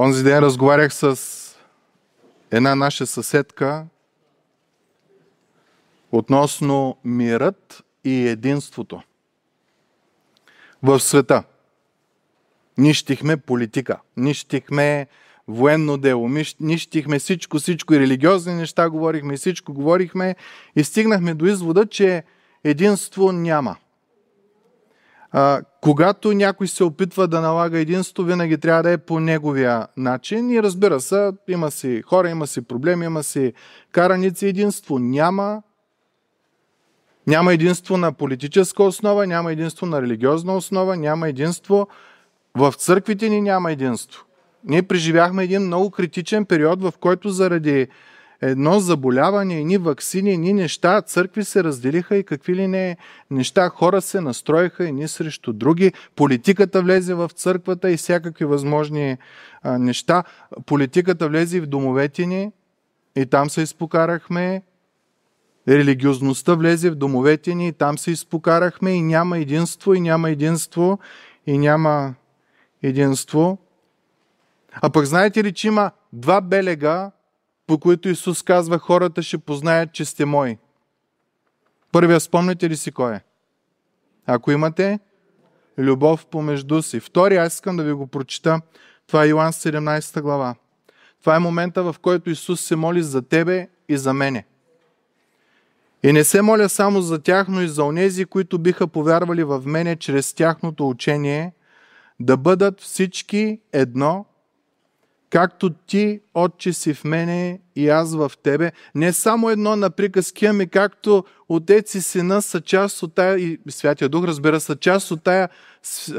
Онзи ден разговарях с една наша съседка относно мирът и единството в света. Нищихме политика, нищихме военно дело, нищихме всичко, всичко и религиозни неща говорихме, и всичко говорихме и стигнахме до извода, че единство няма – а, когато някой се опитва да налага единство, винаги трябва да е по неговия начин. И разбира се, има си хора, има си проблеми, има си караници. Единство няма. Няма единство на политическа основа, няма единство на религиозна основа, няма единство. В църквите ни няма единство. Ние преживяхме един много критичен период, в който заради едно заболяване, едни вакцини, едни неща, църкви се разделиха и какви ли не неща, хора се настроиха едни срещу други, политиката влезе в църквата и всякакви възможни а, неща, политиката влезе и в домовете ни и там се изпокарахме, религиозността влезе в домовете ни и там се изпокарахме и няма единство, и няма единство, и няма единство. А пък знаете ли, че има два белега по които Исус казва, хората ще познаят, че сте мои. Първия спомняте ли си кой е? Ако имате любов помежду си. Втори, аз искам да ви го прочита. Това е Йоан 17 глава. Това е момента, в който Исус се моли за тебе и за мене. И не се моля само за тях, но и за онези, които биха повярвали в мене чрез тяхното учение, да бъдат всички едно – както ти, Отче, си в мене и аз в тебе. Не само едно на приказки, ами както Отец и Сина са част от тая, и Святия Дух, разбира, са част от тая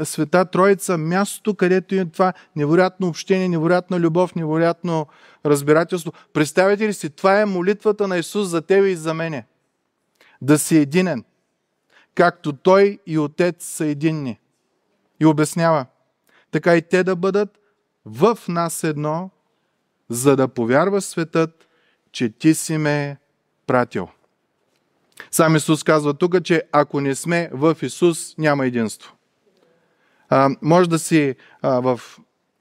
Света Троица, мястото, където има това невероятно общение, невероятна любов, невероятно разбирателство. Представете ли си, това е молитвата на Исус за тебе и за мене. Да си единен, както Той и Отец са единни. И обяснява, така и те да бъдат в нас едно, за да повярва светът, че ти си ме пратил. Сам Исус казва тук, че ако не сме в Исус, няма единство. А, може да си а, в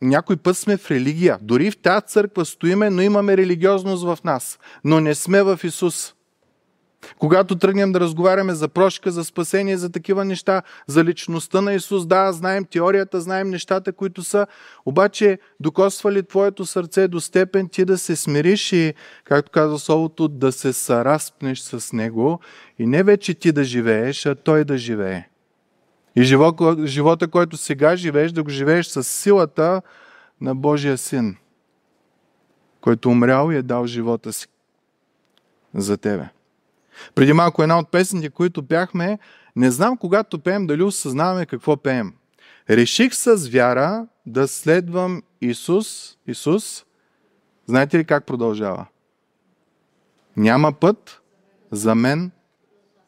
някой път сме в религия. Дори в тази църква стоиме, но имаме религиозност в нас. Но не сме в Исус. Когато тръгнем да разговаряме за прошка, за спасение, за такива неща, за личността на Исус, да, знаем теорията, знаем нещата, които са, обаче докосва ли твоето сърце до степен ти да се смириш и, както казва Словото, да се сараспнеш с Него и не вече ти да живееш, а Той да живее. И живота, който сега живееш, да го живееш с силата на Божия Син, който умрял и е дал живота си за тебе. Преди малко една от песните, които пяхме, не знам когато пеем дали осъзнаваме какво пеем. Реших с вяра да следвам Исус. Исус, знаете ли как продължава? Няма път за мен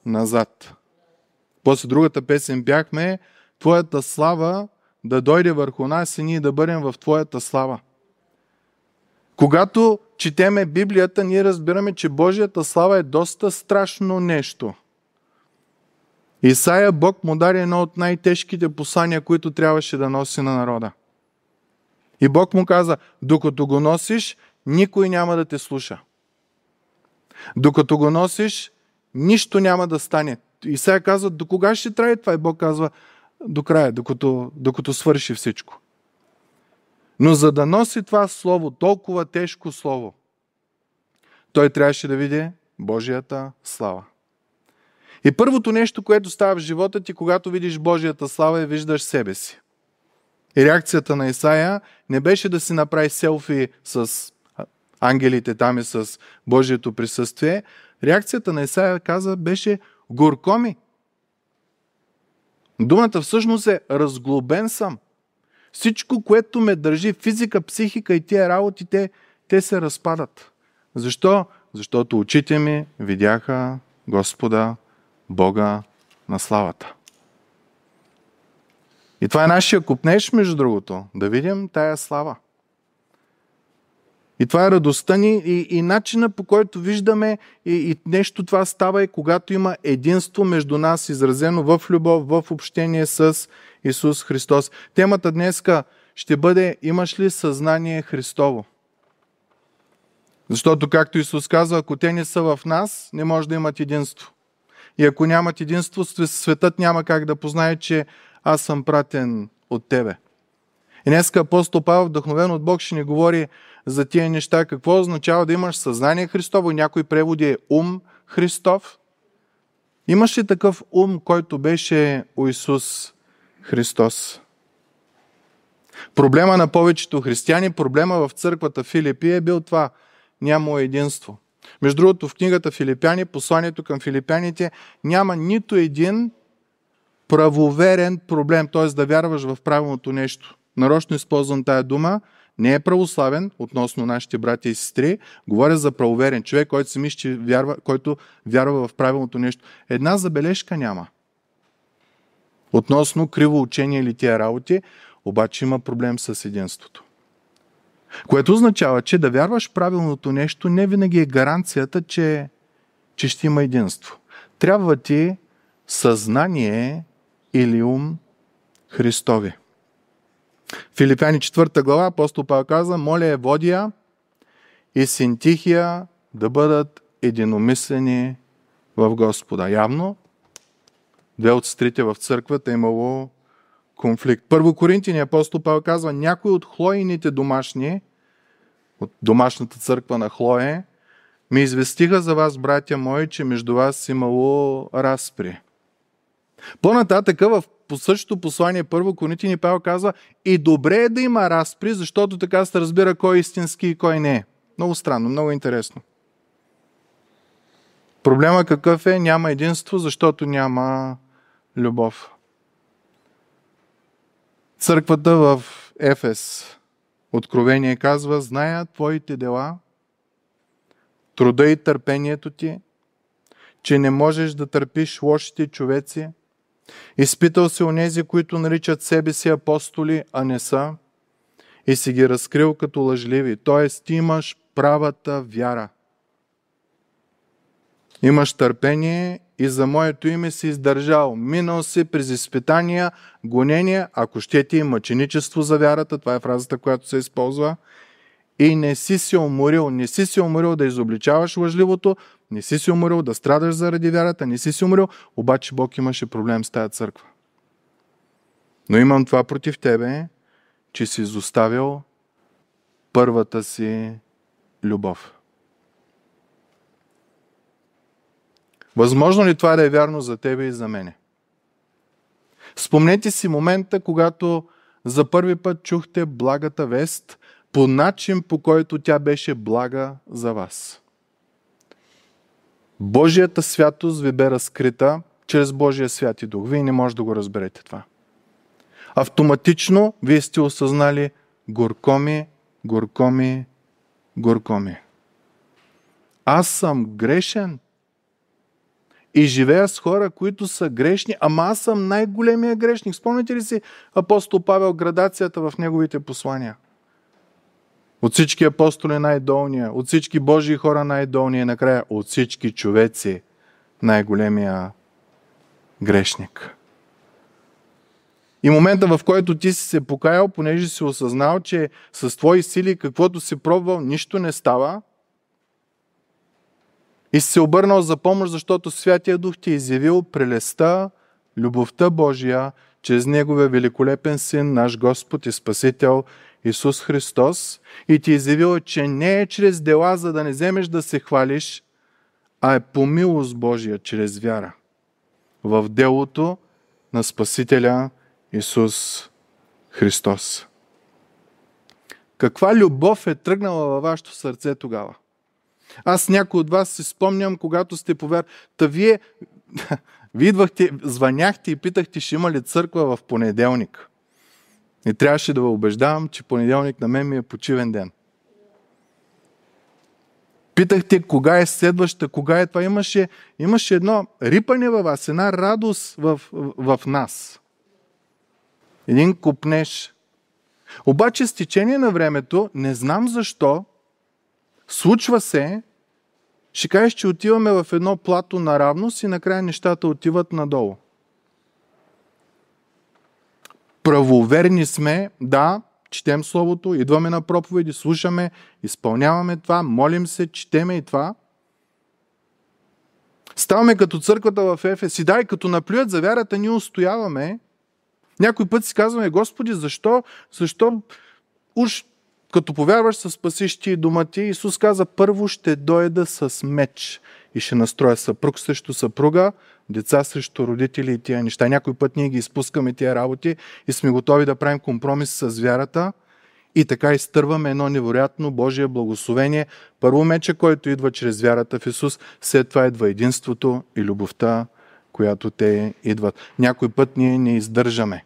назад. После другата песен бяхме Твоята слава да дойде върху нас и ние да бъдем в Твоята слава. Когато четеме Библията, ние разбираме, че Божията слава е доста страшно нещо. Исаия Бог му даде едно от най-тежките послания, които трябваше да носи на народа. И Бог му каза, докато го носиш, никой няма да те слуша. Докато го носиш, нищо няма да стане. И сега казва, до кога ще трябва това? И Бог казва, до края, докато, докато свърши всичко. Но за да носи това слово, толкова тежко слово, той трябваше да види Божията слава. И първото нещо, което става в живота ти, когато видиш Божията слава и е виждаш себе си. И реакцията на Исаия не беше да си направи селфи с ангелите там и с Божието присъствие. Реакцията на Исаия каза беше горкоми. Думата всъщност е разглобен съм. Всичко, което ме държи, физика, психика и тия работи, те, те се разпадат. Защо? Защото очите ми видяха Господа, Бога на славата. И това е нашия купнеш, между другото. Да видим тая слава. И това е радостта ни и, и начина по който виждаме и, и нещо това става и е, когато има единство между нас, изразено в любов, в общение с Исус Христос. Темата днеска ще бъде имаш ли съзнание Христово? Защото, както Исус казва, ако те не са в нас, не може да имат единство. И ако нямат единство, светът няма как да познае, че аз съм пратен от Тебе. И днеска апостол Павел, вдъхновен от Бог, ще ни говори за тия неща. Какво означава да имаш съзнание Христово? Някой преводи е ум Христов. Имаш ли такъв ум, който беше у Исус Христос? Проблема на повечето християни, проблема в църквата Филипи е бил това. Няма единство. Между другото, в книгата Филипяни, посланието към филипяните, няма нито един правоверен проблем, т.е. да вярваш в правилното нещо. Нарочно използвам тая дума, не е православен относно нашите братя и сестри. Говоря за правоверен човек, който се мисли, че вярва, който вярва в правилното нещо. Една забележка няма. Относно криво учение или тия работи, обаче има проблем с единството. Което означава, че да вярваш правилното нещо не винаги е гаранцията, че, че ще има единство. Трябва ти съзнание или ум Христови. Филипяни 4 глава, апостол Павел каза, моля Еводия и Синтихия да бъдат единомислени в Господа. Явно, две от сестрите в църквата е имало конфликт. Първо Коринтини апостол Павел казва, някой от хлоините домашни, от домашната църква на Хлое, ми известиха за вас, братя мои, че между вас имало разпри. По-нататъка в по същото послание, първо Коринтини Павел казва и добре е да има разпри, защото така се разбира кой е истински и кой не е. Много странно, много интересно. Проблема какъв е? Няма единство, защото няма любов. Църквата в Ефес Откровение казва, зная твоите дела, труда и търпението ти, че не можеш да търпиш лошите човеци, Изпитал си онези, които наричат себе си апостоли, а не са, и си ги разкрил като лъжливи. Т.е. ти имаш правата вяра. Имаш търпение и за моето име си издържал. Минал си през изпитания, гонения, ако ти и е мъченичество за вярата, това е фразата, която се използва, и не си се уморил, не си се уморил да изобличаваш лъжливото, не си си умрил, да страдаш заради вярата, не си си умрил, обаче Бог имаше проблем с тая църква. Но имам това против тебе, че си изоставил първата си любов. Възможно ли това да е вярно за тебе и за мене? Спомнете си момента, когато за първи път чухте благата вест по начин, по който тя беше блага за вас. Божията святост ви бе разкрита чрез Божия свят и дух. Вие не може да го разберете това. Автоматично вие сте осъзнали горкоми, горкоми, горкоми. Аз съм грешен и живея с хора, които са грешни, ама аз съм най-големия грешник. Спомните ли си апостол Павел градацията в неговите послания – от всички апостоли най-долния, от всички Божии хора най-долния и накрая от всички човеци най-големия грешник. И момента, в който ти си се покаял, понеже си осъзнал, че с твои сили, каквото си пробвал, нищо не става, и си се обърнал за помощ, защото Святия Дух ти е изявил прелеста, любовта Божия, чрез Неговия великолепен Син, наш Господ и Спасител Исус Христос и ти изявил, е че не е чрез дела, за да не вземеш да се хвалиш, а е по милост Божия, чрез вяра. В делото на Спасителя Исус Христос. Каква любов е тръгнала във вашето сърце тогава? Аз някой от вас си спомням, когато сте повяр... Та вие, ви идвахте, звъняхте и питахте, ще има ли църква в понеделник. И трябваше да убеждавам, че понеделник на мен ми е почивен ден. Питахте кога е следваща, кога е това. Имаше, имаше едно рипане във вас, една радост в, в, в нас. Един купнеш. Обаче с течение на времето, не знам защо, случва се, ще кажеш, че отиваме в едно плато на равност и накрая нещата отиват надолу правоверни сме, да, четем Словото, идваме на проповеди, слушаме, изпълняваме това, молим се, четеме и това. Ставаме като църквата в Ефес и дай, като наплюят за вярата, ние устояваме. Някой път си казваме, Господи, защо, защо уж като повярваш, със спасищи и дома ти. Исус каза, първо ще дойда с меч и ще настроя съпруг срещу съпруга, деца срещу родители и тия неща. Някой път ние ги изпускаме тия работи и сме готови да правим компромис с вярата и така изтърваме едно невероятно Божие благословение. Първо мече, който идва чрез вярата в Исус, след това идва единството и любовта, която те идват. Някой път ние не издържаме.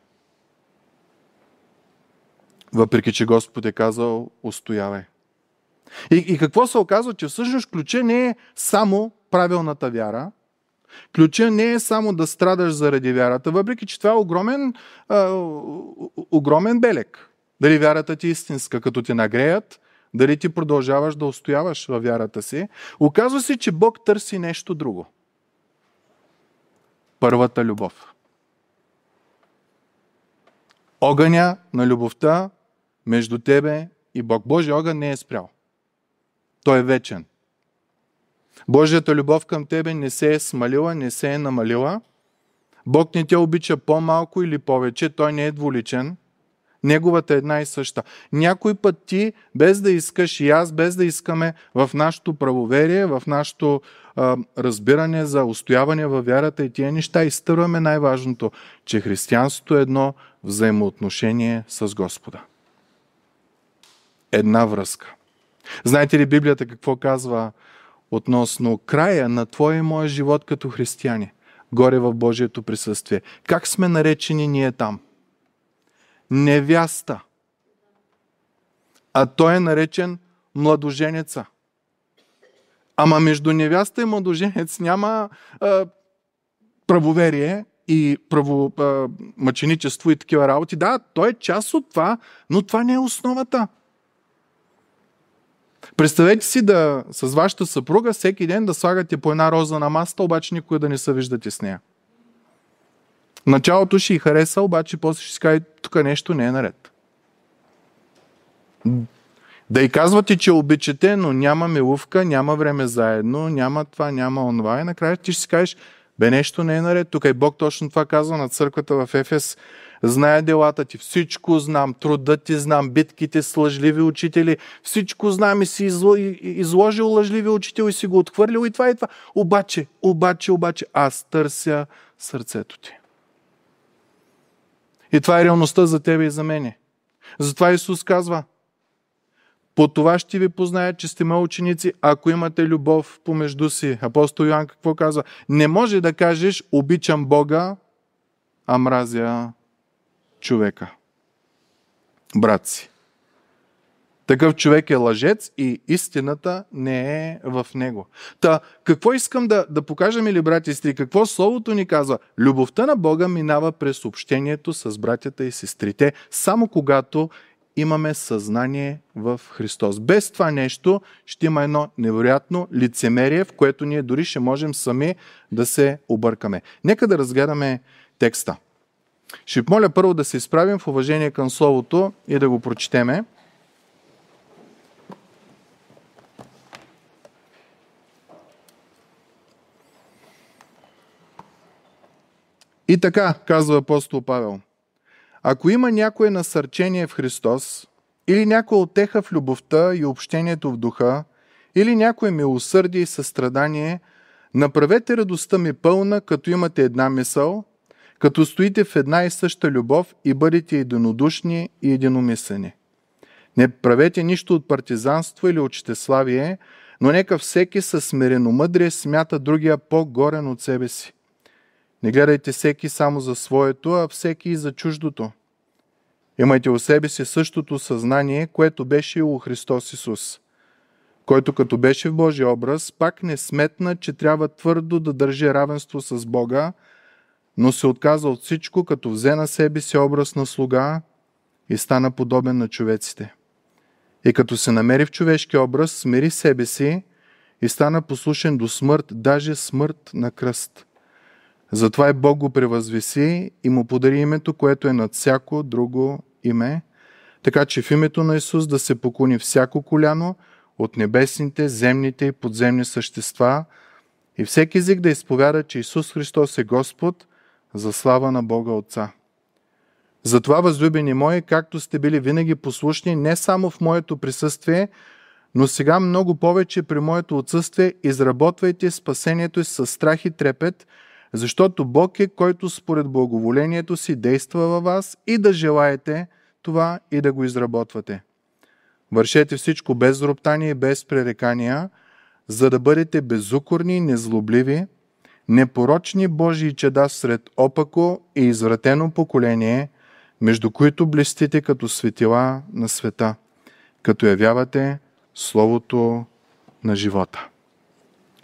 Въпреки, че Господ е казал, устоявай. И, и какво се оказва, че всъщност ключа не е само правилната вяра, Ключа не е само да страдаш заради вярата, въпреки че това е огромен, а, огромен белек. Дали вярата ти е истинска, като ти нагреят, дали ти продължаваш да устояваш във вярата си. Оказва се, че Бог търси нещо друго. Първата любов. Огъня на любовта между тебе и Бог. Божия огън не е спрял. Той е вечен. Божията любов към тебе не се е смалила, не се е намалила. Бог не те обича по-малко или повече, той не е дволичен. Неговата е една и съща. Някой път ти, без да искаш и аз, без да искаме в нашето правоверие, в нашето а, разбиране за устояване във вярата и тия неща, изтърваме най-важното, че християнството е едно взаимоотношение с Господа. Една връзка. Знаете ли Библията какво казва относно края на твоя и моя живот като християни? Горе в Божието присъствие. Как сме наречени ние там? Невяста. А той е наречен младоженеца. Ама между невяста и младоженец няма а, правоверие и право, а, мъченичество и такива работи. Да, той е част от това, но това не е основата. Представете си да с вашата съпруга всеки ден да слагате по една роза на масата, обаче никой да не се виждате с нея. Началото ще й хареса, обаче после ще си каже, тук нещо не е наред. Да й казвате, че е обичате, но няма милувка, няма време заедно, няма това, няма онова. И накрая ти ще си кажеш, бе, нещо не е наред. Тук и Бог точно това казва на църквата в Ефес. Зная делата ти, всичко знам, труда ти знам, битките с лъжливи учители, всичко знам и си изложил лъжливи учител и си го отхвърлил и това и това. Обаче, обаче, обаче, аз търся сърцето ти. И това е реалността за тебе и за мене. Затова Исус казва, по това ще ви позная, че сте мои ученици, ако имате любов помежду си. Апостол Йоан какво казва? Не може да кажеш обичам Бога, а мразя човека. Брат си. Такъв човек е лъжец и истината не е в него. Та, какво искам да, да покажем или, брати и сестри, какво Словото ни казва? Любовта на Бога минава през общението с братята и сестрите, само когато имаме съзнание в Христос. Без това нещо ще има едно невероятно лицемерие, в което ние дори ще можем сами да се объркаме. Нека да разгледаме текста. Ще ви моля първо да се изправим в уважение към Словото и да го прочетеме. И така, казва апостол Павел, ако има някое насърчение в Христос, или някоя отеха в любовта и общението в духа, или някое милосърдие и състрадание, направете радостта ми пълна, като имате една мисъл – като стоите в една и съща любов и бъдете единодушни и единомислени. Не правете нищо от партизанство или от щеславие, но нека всеки със смирено смиреномъдрие смята другия по-горен от себе си. Не гледайте всеки само за своето, а всеки и за чуждото. Имайте у себе си същото съзнание, което беше и у Христос Исус, който като беше в Божия образ, пак не сметна, че трябва твърдо да държи равенство с Бога – но се отказа от всичко, като взе на себе си образ на слуга и стана подобен на човеците. И като се намери в човешки образ, смири себе си и стана послушен до смърт, даже смърт на кръст. Затова и Бог го превъзвеси и му подари името, което е над всяко друго име, така че в името на Исус да се поклони всяко коляно от небесните, земните и подземни същества и всеки език да изповяда, че Исус Христос е Господ – за слава на Бога Отца. Затова, възлюбени мои, както сте били винаги послушни, не само в моето присъствие, но сега много повече при моето отсъствие, изработвайте спасението си с страх и трепет, защото Бог е, който според благоволението си действа във вас и да желаете това и да го изработвате. Вършете всичко без роптание и без пререкания, за да бъдете безукорни и незлобливи, непорочни Божии чеда сред опако и извратено поколение, между които блестите като светила на света, като явявате Словото на живота.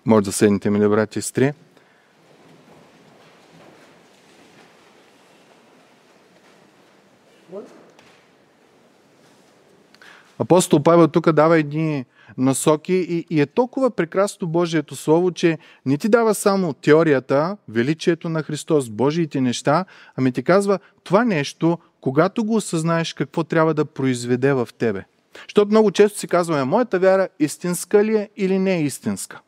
Може да седнете, мили брати и сестри. Апостол Павел тук дава едни насоки и, и е толкова прекрасно Божието Слово, че не ти дава само теорията, величието на Христос, Божиите неща, ами ти казва това нещо, когато го осъзнаеш, какво трябва да произведе в тебе. Защото много често си казваме, моята вяра истинска ли е или не е истинска?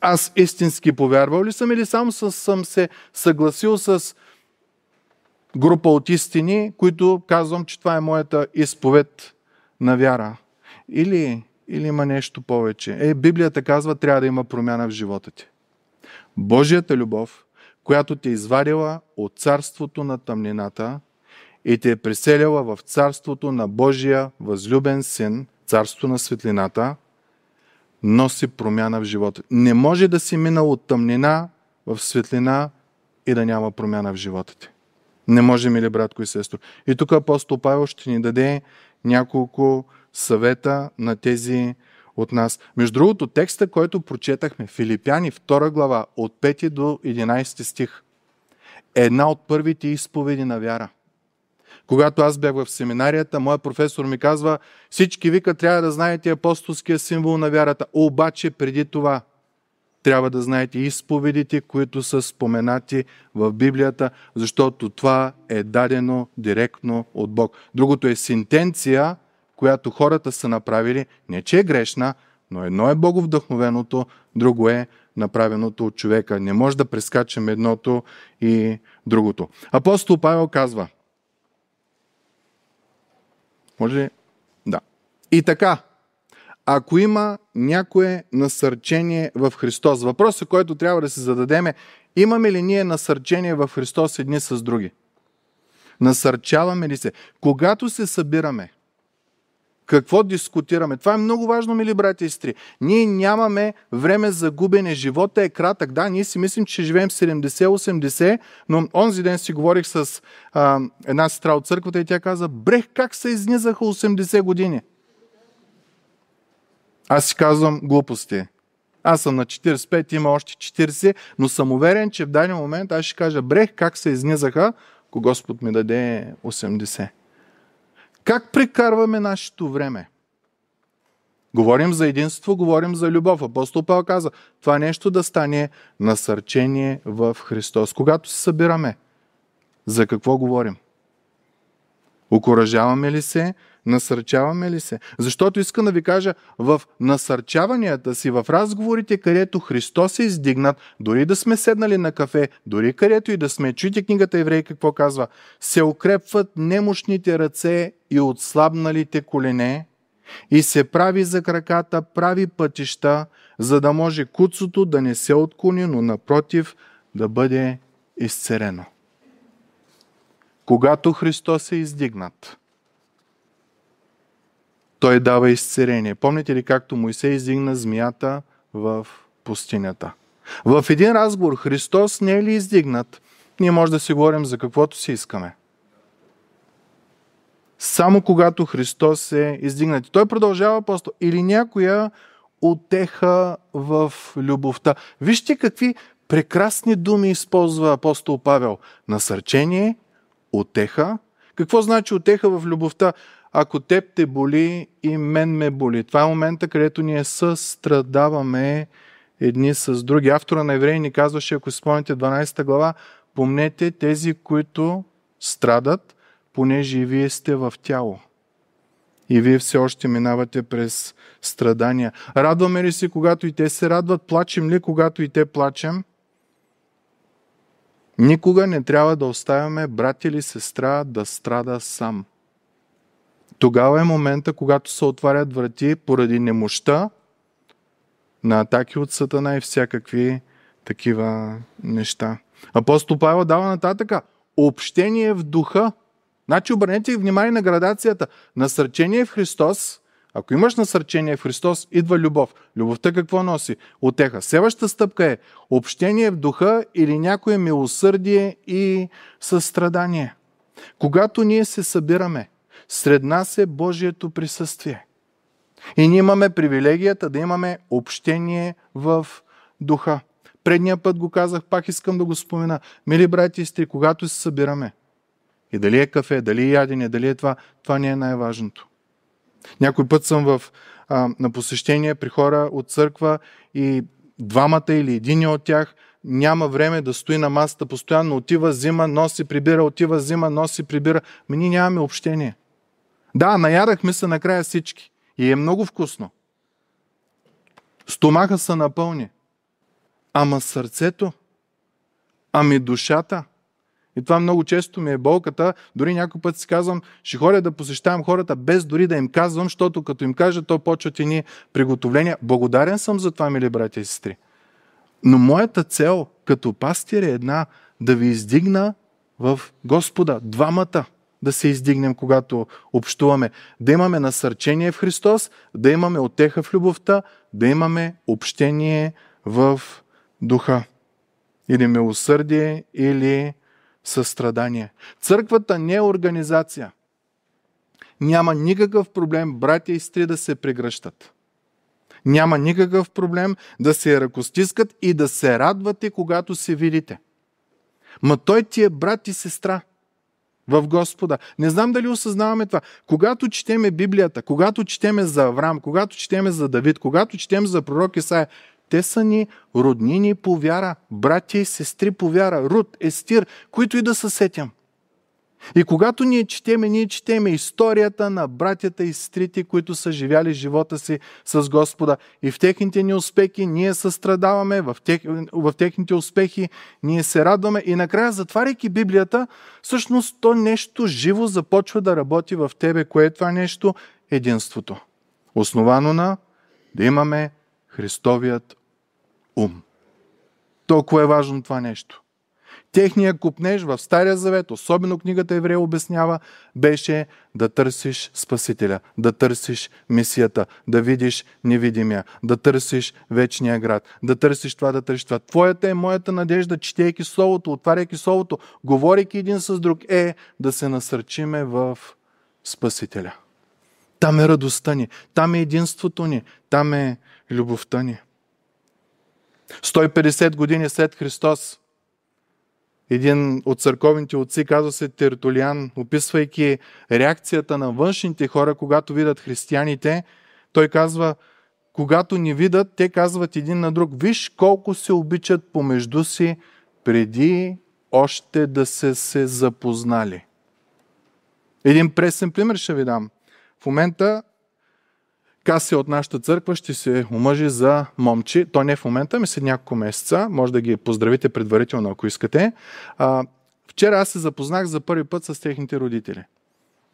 Аз истински повярвал ли съм или само съм се съгласил с група от истини, които казвам, че това е моята изповед на вяра. Или, или има нещо повече. Е, Библията казва, трябва да има промяна в живота ти. Божията любов, която те е извадила от царството на тъмнината и те е преселила в царството на Божия възлюбен син, царство на светлината, носи промяна в живота. Не може да си минал от тъмнина в светлина и да няма промяна в живота ти. Не може, мили братко и сестро. И тук апостол Павел ще ни даде няколко съвета на тези от нас. Между другото, текста, който прочетахме, Филипяни 2 глава, от 5 до 11 стих, е една от първите изповеди на вяра. Когато аз бях в семинарията, моя професор ми казва, всички вика трябва да знаете апостолския символ на вярата. Обаче преди това – трябва да знаете изповедите, които са споменати в Библията, защото това е дадено директно от Бог. Другото е синтенция, която хората са направили, не че е грешна, но едно е Бог вдъхновеното, друго е направеното от човека. Не може да прескачаме едното и другото. Апостол Павел казва, може ли? Да. И така, ако има някое насърчение в Христос. Въпросът, който трябва да се зададем е, имаме ли ние насърчение в Христос едни с други? Насърчаваме ли се? Когато се събираме, какво дискутираме? Това е много важно, мили брати и сестри. Ние нямаме време за губене. Живота е кратък. Да, ние си мислим, че живеем 70-80, но онзи ден си говорих с а, една сестра от църквата и тя каза, брех, как се изнизаха 80 години. Аз си казвам глупости. Аз съм на 45, има още 40, но съм уверен, че в даден момент аз ще кажа, брех, как се изнизаха, ако Господ ми даде 80. Как прекарваме нашето време? Говорим за единство, говорим за любов. Апостол Павел каза, това нещо да стане насърчение в Христос. Когато се събираме, за какво говорим? Окоръжаваме ли се? Насърчаваме ли се? Защото искам да ви кажа, в насърчаванията си, в разговорите, където Христос е издигнат, дори да сме седнали на кафе, дори където и да сме, чуйте книгата Еврей какво казва, се укрепват немощните ръце и отслабналите колене и се прави за краката, прави пътища, за да може куцото да не се отклони, но напротив да бъде изцерено. Когато Христос е издигнат – той дава изцерение. Помните ли както Моисей издигна змията в пустинята? В един разговор Христос не е ли издигнат? Ние може да си говорим за каквото си искаме. Само когато Христос е издигнат. Той продължава апостол. Или някоя отеха в любовта. Вижте какви прекрасни думи използва апостол Павел. Насърчение, отеха. Какво значи отеха в любовта? ако теб те боли и мен ме боли. Това е момента, където ние състрадаваме едни с други. Автора на Евреи ни казваше, ако спомните 12 глава, помнете тези, които страдат, понеже и вие сте в тяло. И вие все още минавате през страдания. Радваме ли се, когато и те се радват? Плачем ли, когато и те плачем? Никога не трябва да оставяме брат или сестра да страда сам – тогава е момента, когато се отварят врати поради немощта на атаки от Сатана и всякакви такива неща. Апостол Павел дава нататъка общение в духа. Значи обърнете внимание на градацията. Насърчение в Христос. Ако имаш насърчение в Христос, идва любов. Любовта какво носи? Отеха. Следващата стъпка е общение в духа или някое милосърдие и състрадание. Когато ние се събираме, сред нас е Божието присъствие. И ние имаме привилегията да имаме общение в духа. Предния път го казах, пак искам да го спомена. Мили брати и сестри, когато се събираме, и дали е кафе, дали е ядене, дали е това, това не е най-важното. Някой път съм в, а, на посещение при хора от църква и двамата или един от тях няма време да стои на масата, постоянно отива, взима, носи, прибира, отива, взима, носи, прибира. Ми ние нямаме общение. Да, наядахме се накрая всички. И е много вкусно. Стомаха са напълни. Ама сърцето, ами душата. И това много често ми е болката. Дори някой път си казвам, ще ходя да посещавам хората без дори да им казвам, защото като им кажа, то почват и ни приготовления. Благодарен съм за това, мили братя и сестри. Но моята цел като пастир е една да ви издигна в Господа, двамата – да се издигнем, когато общуваме, да имаме насърчение в Христос, да имаме отеха в любовта, да имаме общение в духа. Или милосърдие, или състрадание. Църквата не е организация. Няма никакъв проблем братя и стри, да се прегръщат. Няма никакъв проблем да се ръкостискат и да се радвате, когато се видите. Ма той ти е брат и сестра – в Господа. Не знам дали осъзнаваме това. Когато четеме Библията, когато четеме за Авраам, когато четеме за Давид, когато четем за пророк Исаия, те са ни роднини по вяра, братя и сестри по вяра, Руд, Естир, които и да се сетям – и когато ние четеме, ние четеме историята на братята и сестрите, които са живяли живота си с Господа. И в техните ни успехи ние състрадаваме, в, тех, в техните успехи ние се радваме. И накрая, затваряйки Библията, всъщност то нещо живо започва да работи в тебе. Кое е това нещо? Единството. Основано на да имаме Христовият ум. Толкова е важно това нещо. Техният купнеж в Стария завет, особено книгата Еврея обяснява, беше да търсиш Спасителя, да търсиш Месията, да видиш невидимия, да търсиш вечния град, да търсиш това, да търсиш това. Твоята е моята надежда, четейки Словото, отваряйки Словото, говорейки един с друг, е да се насърчиме в Спасителя. Там е радостта ни, там е единството ни, там е любовта ни. 150 години след Христос – един от църковните отци, казва се Тертолиан, описвайки реакцията на външните хора, когато видят християните, той казва, когато ни видят, те казват един на друг, виж колко се обичат помежду си, преди още да се се запознали. Един пресен пример ще ви дам. В момента Каси от нашата църква ще се омъжи за момче. То не е в момента, ми след няколко месеца. Може да ги поздравите предварително, ако искате. А, вчера аз се запознах за първи път с техните родители.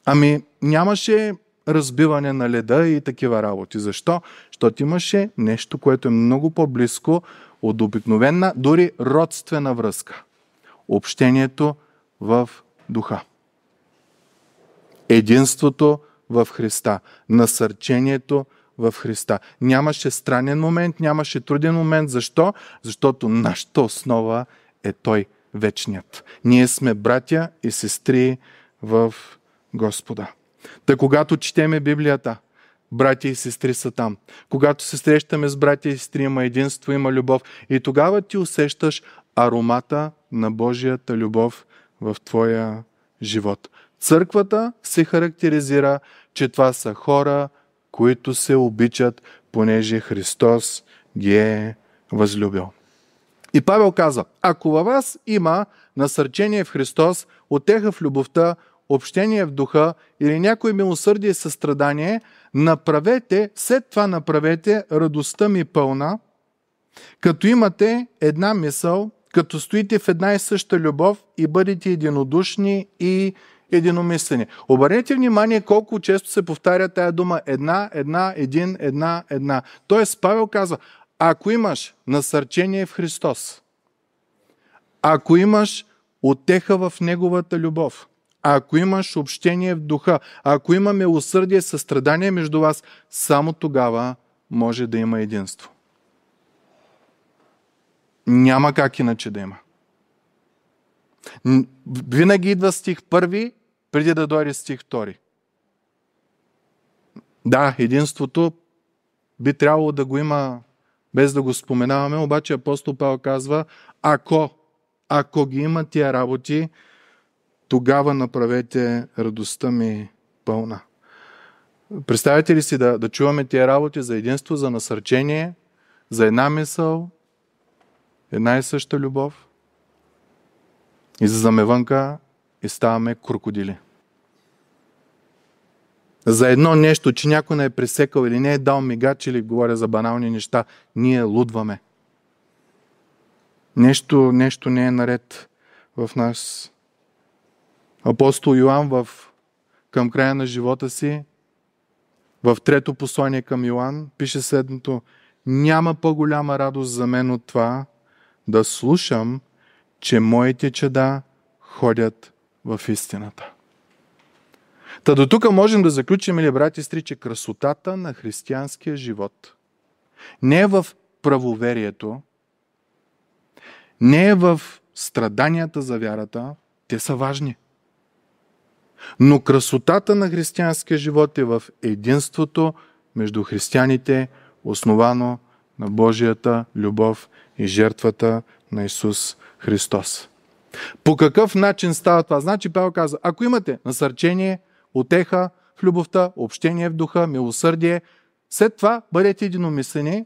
Ами, нямаше разбиване на леда и такива работи. Защо? Защото имаше нещо, което е много по-близко от обикновена, дори родствена връзка. Общението в духа. Единството в Христа. Насърчението в Христа. Нямаше странен момент, нямаше труден момент. Защо? Защото нашата основа е Той вечният. Ние сме братя и сестри в Господа. Та когато четеме Библията, братя и сестри са там. Когато се срещаме с братя и сестри, има единство, има любов. И тогава ти усещаш аромата на Божията любов в твоя живот. Църквата се характеризира, че това са хора, които се обичат, понеже Христос ги е възлюбил. И Павел казва, ако във вас има насърчение в Христос, отеха в любовта, общение в духа или някой милосърдие и състрадание, направете, след това направете радостта ми пълна, като имате една мисъл, като стоите в една и съща любов и бъдете единодушни и единомислени. Обърнете внимание колко често се повтаря тая дума една, една, един, една, една. Тоест Павел казва, ако имаш насърчение в Христос, ако имаш отеха в Неговата любов, ако имаш общение в духа, ако има милосърдие, състрадание между вас, само тогава може да има единство. Няма как иначе да има. Винаги идва стих първи преди да дойде стих 2. Да, единството би трябвало да го има без да го споменаваме, обаче апостол Павел казва, ако, ако ги има тия работи, тогава направете радостта ми пълна. Представете ли си да, да чуваме тия работи за единство, за насърчение, за една мисъл, една и съща любов? И за замевънка и ставаме крокодили. За едно нещо, че някой не е пресекал или не е дал мигач или говоря за банални неща, ние лудваме. Нещо, нещо не е наред в нас. Апостол Йоанн в, към края на живота си, в трето послание към Йоанн, пише следното. Няма по-голяма радост за мен от това да слушам, че моите чеда ходят в истината. Та до тук можем да заключим, или брати и сестри, че красотата на християнския живот не е в правоверието, не е в страданията за вярата, те са важни. Но красотата на християнския живот е в единството между християните, основано на Божията любов и жертвата на Исус Христос. По какъв начин става това? Значи Павел казва: ако имате насърчение, отеха в любовта, общение в духа, милосърдие, след това бъдете единомислени.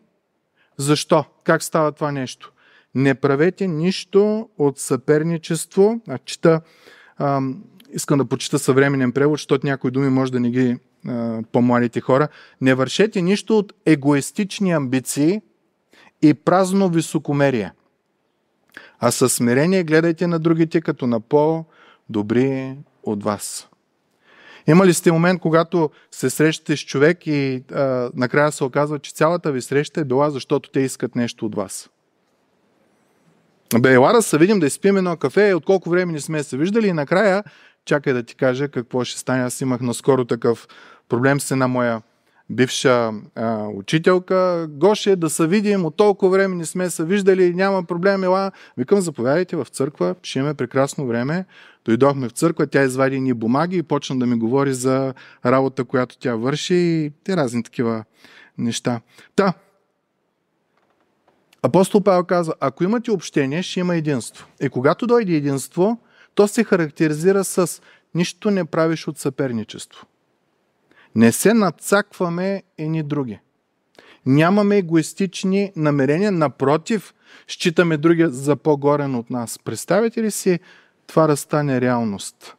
Защо? Как става това нещо? Не правете нищо от съперничество. А, чета, а, искам да почита съвременен превод, защото някои думи може да не ги а, по-младите хора. Не вършете нищо от егоистични амбиции и празно високомерие – а със смирение гледайте на другите като на по-добри от вас. Има ли сте момент, когато се срещате с човек и а, накрая се оказва, че цялата ви среща е била, защото те искат нещо от вас? Бе, ела да се видим, да изпием едно кафе, от колко време не сме се виждали и накрая, чакай да ти кажа какво ще стане. Аз имах наскоро такъв проблем с една моя бивша а, учителка. Гоше, е да се видим, от толкова време не сме се виждали, няма проблем, ела. Викам, заповядайте в църква, ще имаме прекрасно време. Дойдохме в църква, тя извади ни бумаги и почна да ми говори за работа, която тя върши и те разни такива неща. Та, апостол Павел казва, ако имате общение, ще има единство. И когато дойде единство, то се характеризира с нищо не правиш от съперничество. Не се надцакваме едни други. Нямаме егоистични намерения, напротив, считаме другия за по-горен от нас. Представете ли си това да стане реалност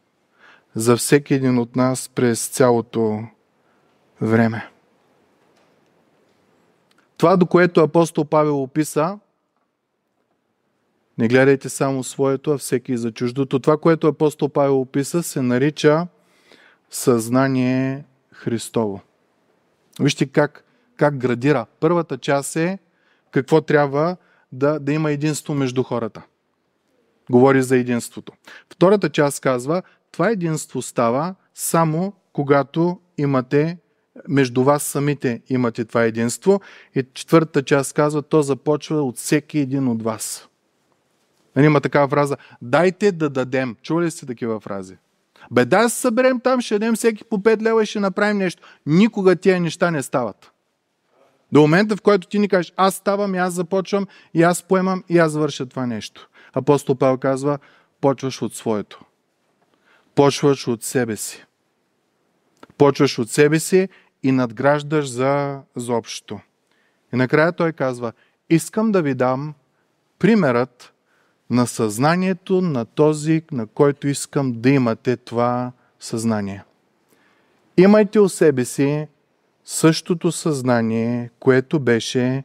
за всеки един от нас през цялото време? Това, до което апостол Павел описа, не гледайте само своето, а всеки и за чуждото. Това, което апостол Павел описа, се нарича съзнание Христово. Вижте как, как градира. Първата част е какво трябва да, да има единство между хората. Говори за единството. Втората част казва, това единство става само когато имате между вас самите имате това единство. И четвъртата част казва, то започва от всеки един от вас. Има такава фраза, дайте да дадем. Чували сте такива фрази? Бе, да, се съберем там, ще дадем всеки по 5 лева и ще направим нещо. Никога тия неща не стават. До момента, в който ти ни кажеш, аз ставам, и аз започвам, и аз поемам, и аз върша това нещо. Апостол Павел казва, почваш от своето. Почваш от себе си. Почваш от себе си и надграждаш за, за общото. И накрая той казва, искам да ви дам примерът на съзнанието на този, на който искам да имате това съзнание. Имайте у себе си същото съзнание, което беше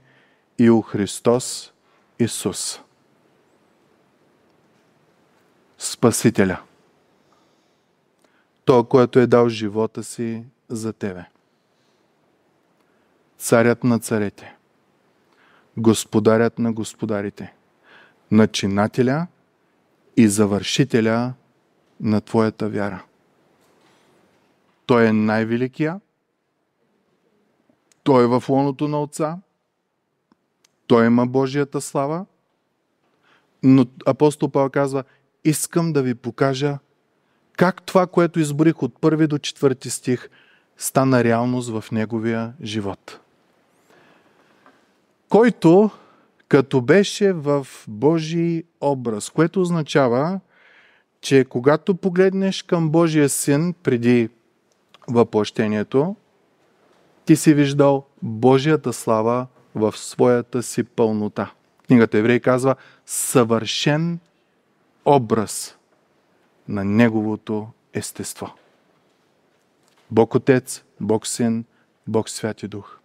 и у Христос Исус. Спасителя. Той, който е дал живота си за тебе. Царят на царете. Господарят на господарите – начинателя и завършителя на твоята вяра. Той е най-великия. Той е в лоното на Отца. Той има Божията слава. Но апостол Павел казва, искам да ви покажа как това, което изборих от първи до четвърти стих, стана реалност в неговия живот. Който като беше в Божий образ, което означава, че когато погледнеш към Божия син преди въплъщението, ти си виждал Божията слава в своята си пълнота. Книгата Еврей казва съвършен образ на Неговото естество. Бог Отец, Бог Син, Бог Святи Дух,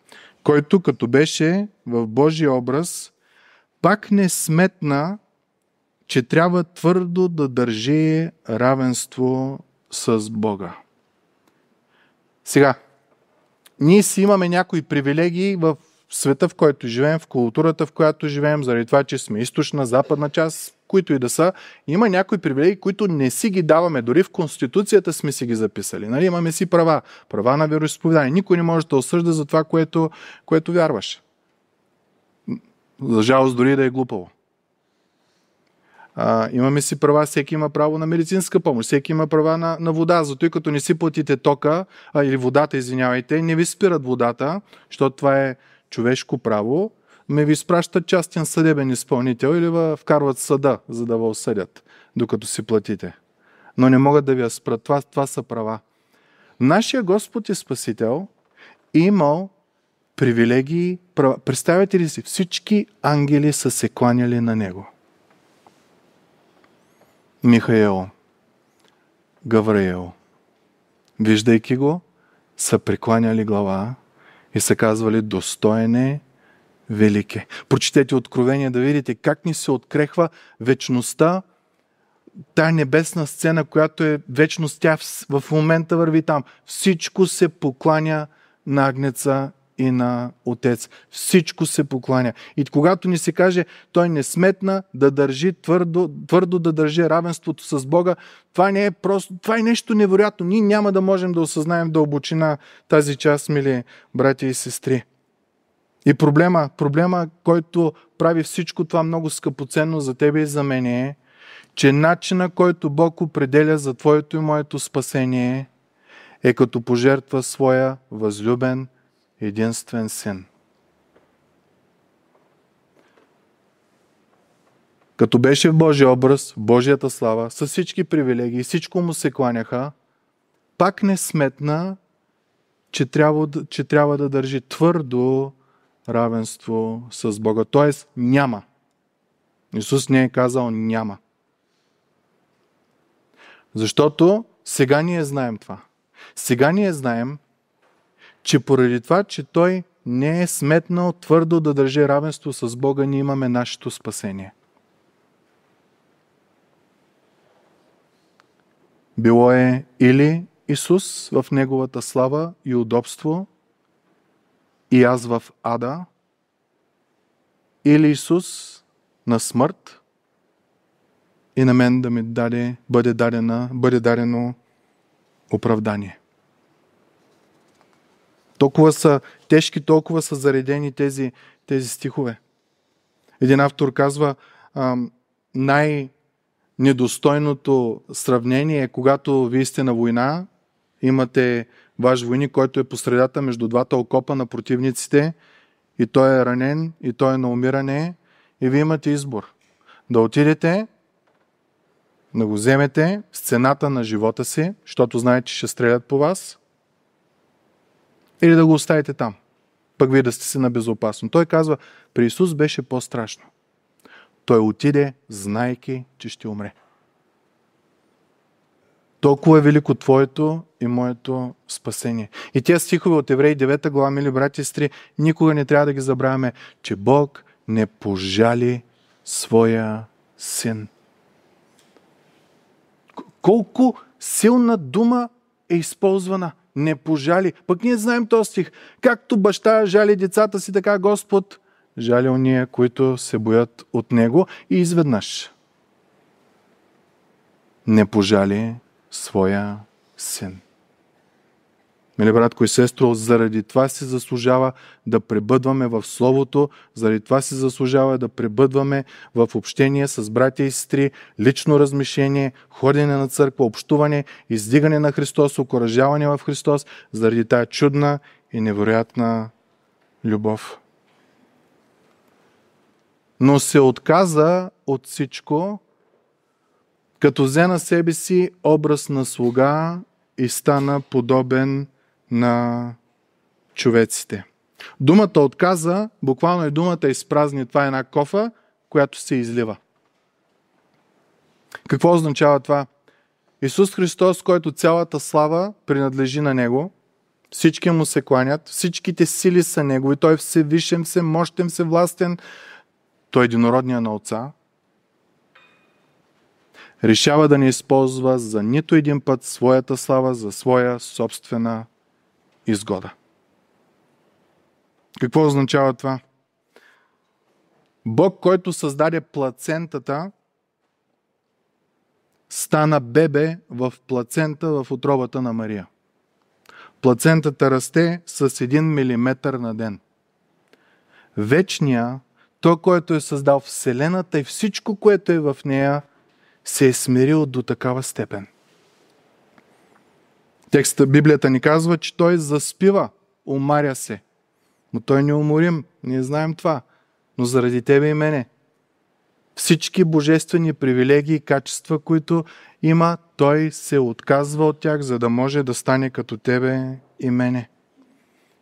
който като беше в Божия образ – пак не сметна, че трябва твърдо да държи равенство с Бога. Сега, ние си имаме някои привилегии в света, в който живеем, в културата, в която живеем, заради това, че сме източна, западна част, които и да са, има някои привилегии, които не си ги даваме. Дори в Конституцията сме си ги записали. Нали? Имаме си права. Права на вероисповедание. Никой не може да осъжда за това, което, което вярваш. За жалост дори да е глупаво. А, имаме си права, всеки има право на медицинска помощ, всеки има права на, на вода. Зато и като не си платите тока а, или водата, извинявайте, не ви спират водата, защото това е човешко право, ме ви изпращат частен съдебен изпълнител или ва вкарват съда, за да ви осъдят, докато си платите. Но не могат да ви спрат. Това, това са права. Нашия Господ и Спасител имал привилегии, права. Представете ли си, всички ангели са се кланяли на него. Михаил, Гавраил, виждайки го, са прекланяли глава и са казвали достоене велике. Прочетете Откровение да видите как ни се открехва вечността, тая небесна сцена, която е вечност, тя в момента върви там. Всичко се покланя на Агнеца и на Отец. Всичко се покланя. И когато ни се каже, той не сметна да държи твърдо, твърдо да държи равенството с Бога, това не е просто, това е нещо невероятно. Ние няма да можем да осъзнаем дълбочина тази част, мили братя и сестри. И проблема, проблема, който прави всичко това много скъпоценно за тебе и за мен е, че начина, който Бог определя за твоето и моето спасение е като пожертва своя възлюбен единствен син. Като беше в Божия образ, в Божията слава, с всички привилегии, всичко му се кланяха, пак не сметна, че трябва, че трябва да държи твърдо равенство с Бога. Тоест няма. Исус не е казал няма. Защото сега ние знаем това. Сега ние знаем, че поради това, че той не е сметнал твърдо да държи равенство с Бога, ние имаме нашето спасение. Било е или Исус в Неговата слава и удобство, и аз в ада, или Исус на смърт и на мен да ми даде, бъде, дадена, бъде дадено оправдание. Толкова са тежки, толкова са заредени тези, тези стихове. Един автор казва, най-недостойното сравнение е когато вие сте на война, имате ваш войник, който е посредата между двата окопа на противниците и той е ранен, и той е на умиране и вие имате избор. Да отидете, да го вземете с цената на живота си, защото знаете, че ще стрелят по вас – или да го оставите там. Пък вие да сте си на безопасно. Той казва, при Исус беше по-страшно. Той отиде, знайки, че ще умре. Толкова е велико Твоето и моето спасение. И тези стихове от Евреи 9 глава, мили брати и сестри, никога не трябва да ги забравяме, че Бог не пожали своя син. Колко силна дума е използвана – не пожали. Пък ние знаем този стих. Както баща жали децата си, така Господ жали уния, които се боят от Него. И изведнъж не пожали своя син. Мили братко и сестро, заради това си заслужава да пребъдваме в Словото, заради това си заслужава да пребъдваме в общение с братя и сестри, лично размишление, ходене на църква, общуване, издигане на Христос, окоръжаване в Христос, заради тая чудна и невероятна любов. Но се отказа от всичко, като взе на себе си образ на слуга и стана подобен на човеците. Думата отказа, буквално и е думата изпразни, това е една кофа, която се излива. Какво означава това? Исус Христос, който цялата слава принадлежи на Него, всички му се кланят, всичките сили са Негови, Той е всевишен, всемощен, всевластен, Той е единородния на Отца, решава да не използва за нито един път своята слава за своя собствена изгода. Какво означава това? Бог, който създаде плацентата, стана бебе в плацента в отробата на Мария. Плацентата расте с 1 мм на ден. Вечния, то, който е създал Вселената и всичко, което е в нея, се е смирил до такава степен, Текста Библията ни казва, че той заспива, умаря се. Но той не уморим, ние знаем това. Но заради тебе и мене. Всички божествени привилегии и качества, които има, той се отказва от тях, за да може да стане като тебе и мене.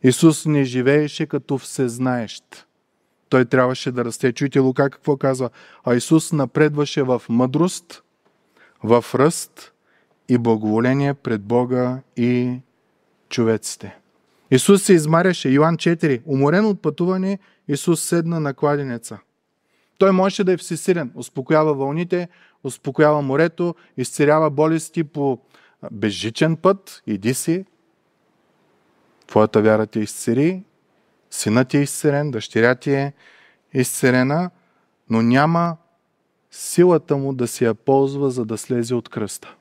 Исус не живееше като всезнаещ. Той трябваше да расте. Чуйте Лука какво казва. А Исус напредваше в мъдрост, в ръст, и благоволение пред Бога и човеците. Исус се измаряше, Йоан 4, уморен от пътуване, Исус седна на кладенеца. Той можеше да е всесилен, успокоява вълните, успокоява морето, изцерява болести по безжичен път, иди си, твоята вяра ти изцери, синът ти е изцерен, дъщеря ти е изцерена, но няма силата му да си я ползва, за да слезе от кръста.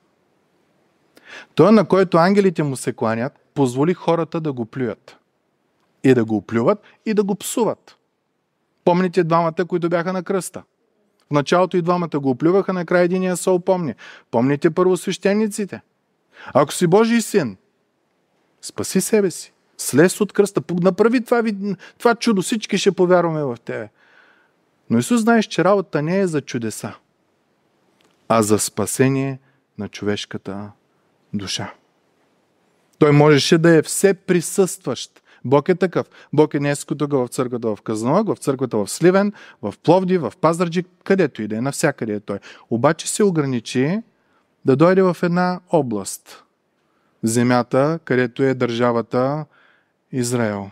Той, на който ангелите му се кланят, позволи хората да го плюят. И да го оплюват, и да го псуват. Помните двамата, които бяха на кръста. В началото и двамата го оплюваха, накрая единия се опомни. Помните първо свещениците. Ако си Божий син, спаси себе си. Слез от кръста. Направи това, това чудо. Всички ще повярваме в тебе. Но Исус знаеш, че работата не е за чудеса, а за спасение на човешката душа. Той можеше да е все присъстващ. Бог е такъв. Бог е днеско тук в църквата в Казанова, в църквата в Сливен, в Пловди, в Пазарджи, където и да е, навсякъде е той. Обаче се ограничи да дойде в една област. Земята, където е държавата Израел.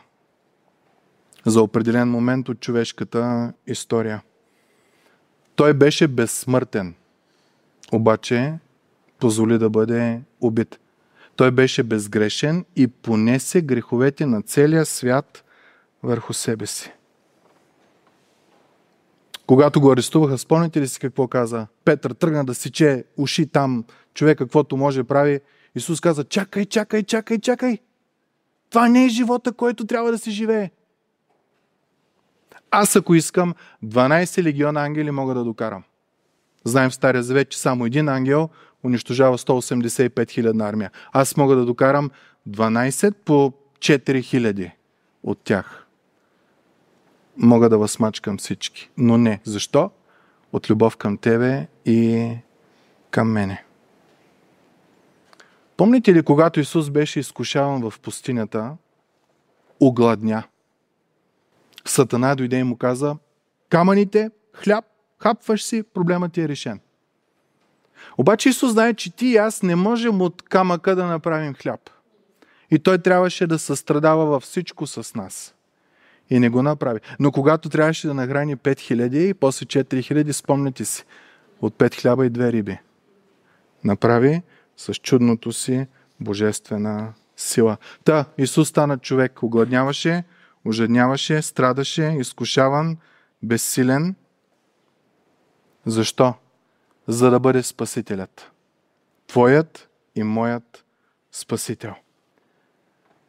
За определен момент от човешката история. Той беше безсмъртен. Обаче позволи да бъде убит. Той беше безгрешен и понесе греховете на целия свят върху себе си. Когато го арестуваха, спомните ли си какво каза? Петър тръгна да сече уши там, човек каквото може прави. Исус каза, чакай, чакай, чакай, чакай. Това не е живота, който трябва да се живее. Аз ако искам, 12 легиона ангели мога да докарам. Знаем в Стария Завет, че само един ангел унищожава 185 хилядна армия. Аз мога да докарам 12 по 4 хиляди от тях. Мога да възмачкам всички. Но не. Защо? От любов към тебе и към мене. Помните ли, когато Исус беше изкушаван в пустинята, огладня? Сатана дойде и му каза, камъните, хляб, хапваш си, проблемът ти е решен. Обаче Исус знае, че ти и аз не можем от камъка да направим хляб. И той трябваше да състрадава във всичко с нас. И не го направи. Но когато трябваше да награни 5000 и после 4000, спомняте си, от 5 хляба и 2 риби. Направи с чудното си божествена сила. Та, Исус стана човек, огладняваше, ожедняваше, страдаше, изкушаван, безсилен. Защо? за да бъде Спасителят. Твоят и моят Спасител.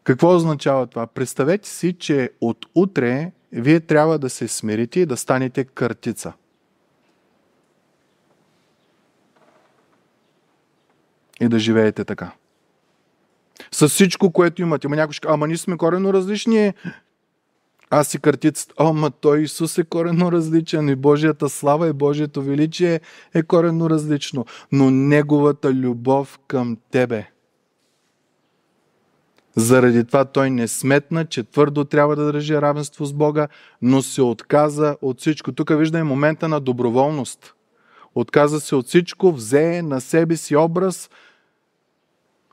Какво означава това? Представете си, че от утре вие трябва да се смирите и да станете картица. И да живеете така. С всичко, което имате. Ама някой ще ама ние сме корено различни аз си картицата, о, ма той Исус е коренно различен и Божията слава и Божието величие е коренно различно, но Неговата любов към тебе. Заради това той не сметна, че твърдо трябва да държи равенство с Бога, но се отказа от всичко. Тук виждаме момента на доброволност. Отказа се от всичко, взе на себе си образ,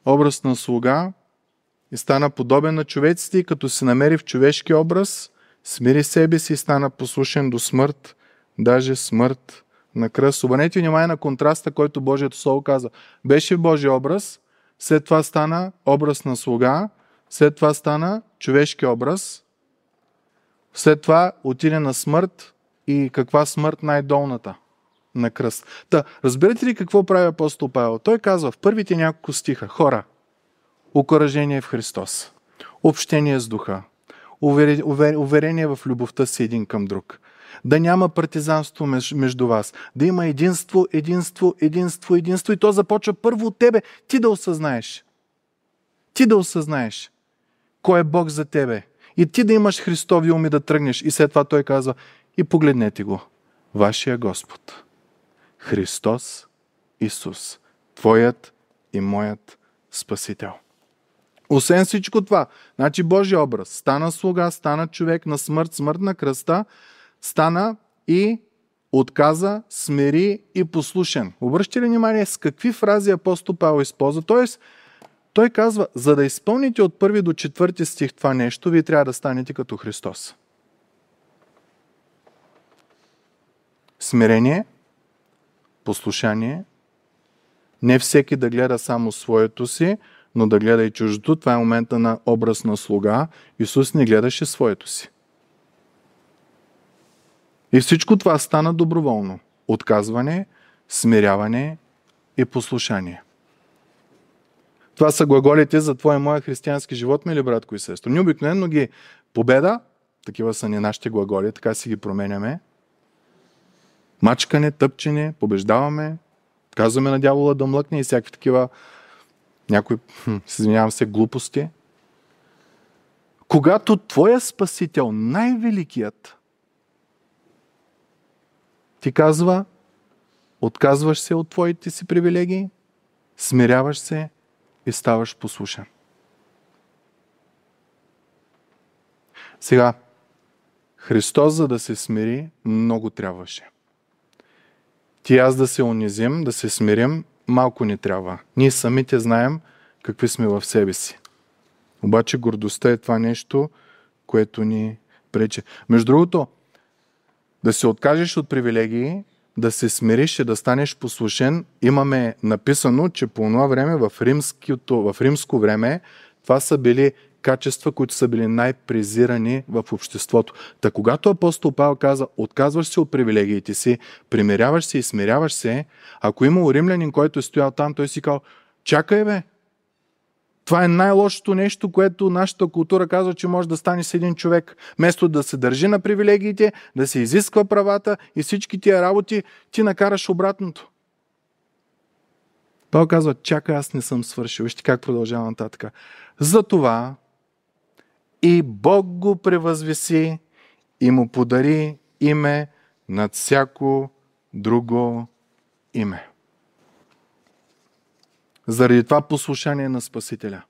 образ на слуга, и стана подобен на човеците, като се намери в човешки образ, смири себе си и стана послушен до смърт, даже смърт на кръст. Обърнете внимание на контраста, който Божието Слово каза. Беше Божия образ, след това стана образ на слуга, след това стана човешки образ, след това отиде на смърт и каква смърт най-долната на кръст. Та, разбирате ли какво прави апостол Павел? Той казва в първите няколко стиха, хора – окоръжение в Христос, общение с Духа, уверение в любовта си един към друг – да няма партизанство между вас, да има единство, единство, единство, единство. И то започва първо от тебе. Ти да осъзнаеш. Ти да осъзнаеш кой е Бог за тебе. И ти да имаш Христови уми да тръгнеш. И след това той казва, и погледнете го, вашия Господ. Христос Исус, твоят и моят Спасител. Освен всичко това, значи Божия образ, стана слуга, стана човек на смърт, смърт на кръста, стана и отказа, смири и послушен. Обръщате ли внимание с какви фрази апостол Павел използва? Тоест, той казва, за да изпълните от първи до четвърти стих това нещо, вие трябва да станете като Христос. Смирение, послушание, не всеки да гледа само своето си, но да гледа и чуждото, това е момента на образ на слуга. Исус не гледаше своето си. И всичко това стана доброволно. Отказване, смиряване и послушание. Това са глаголите за твоя и моя християнски живот, мили братко и сестро. Ни обикновено ги победа, такива са ни нашите глаголи, така си ги променяме. Мачкане, тъпчене, побеждаваме, казваме на дявола да млъкне и всякакви такива някои, извинявам се, глупости. Когато твоя Спасител, най-великият, ти казва, отказваш се от твоите си привилегии, смиряваш се и ставаш послушен. Сега, Христос, за да се смири, много трябваше. Ти аз да се унизим, да се смирим малко ни трябва. Ние самите знаем какви сме в себе си. Обаче гордостта е това нещо, което ни пречи. Между другото, да се откажеш от привилегии, да се смириш и да станеш послушен, имаме написано, че по това време в, римското, в римско време това са били качества, които са били най-презирани в обществото. Та когато апостол Павел каза, отказваш се от привилегиите си, примиряваш се и смиряваш се, ако има римлянин, който е стоял там, той си казал, чакай бе, това е най-лошото нещо, което нашата култура казва, че може да стане с един човек. место да се държи на привилегиите, да се изисква правата и всички тия работи, ти накараш обратното. Павел казва, чакай, аз не съм свършил. Вижте как продължава нататък. Затова и Бог го превъзвеси и му подари име над всяко друго име. Заради това послушание на Спасителя.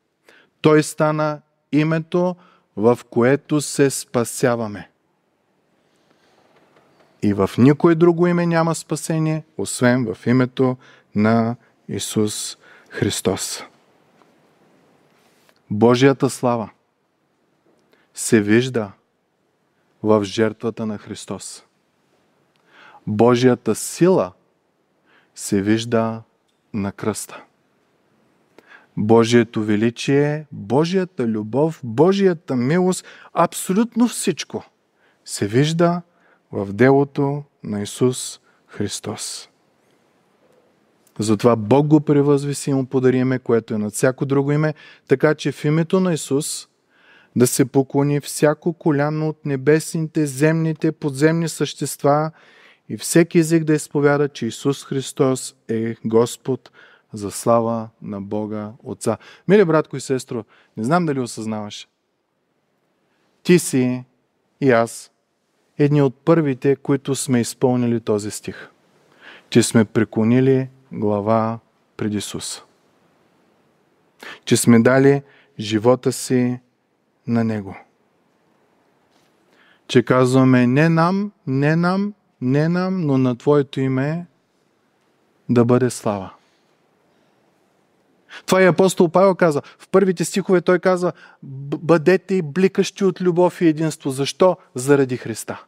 Той стана името, в което се спасяваме. И в никое друго име няма спасение, освен в името на Исус Христос. Божията слава – се вижда в жертвата на Христос. Божията сила се вижда на кръста. Божието величие, Божията любов, Божията милост, абсолютно всичко се вижда в делото на Исус Христос. Затова Бог го превъзвиси и му подариме, което е над всяко друго име, така че в името на Исус да се поклони всяко коляно от небесните, земните, подземни същества и всеки език да изповяда, че Исус Христос е Господ за слава на Бога Отца. Мили братко и сестро, не знам дали осъзнаваш. Ти си и аз едни от първите, които сме изпълнили този стих. Че сме преклонили глава пред Исус. Че сме дали живота си на Него. Че казваме не нам, не нам, не нам, но на Твоето име да бъде слава. Това и апостол Павел каза, В първите стихове той каза, бъдете и бликащи от любов и единство. Защо? Заради Христа.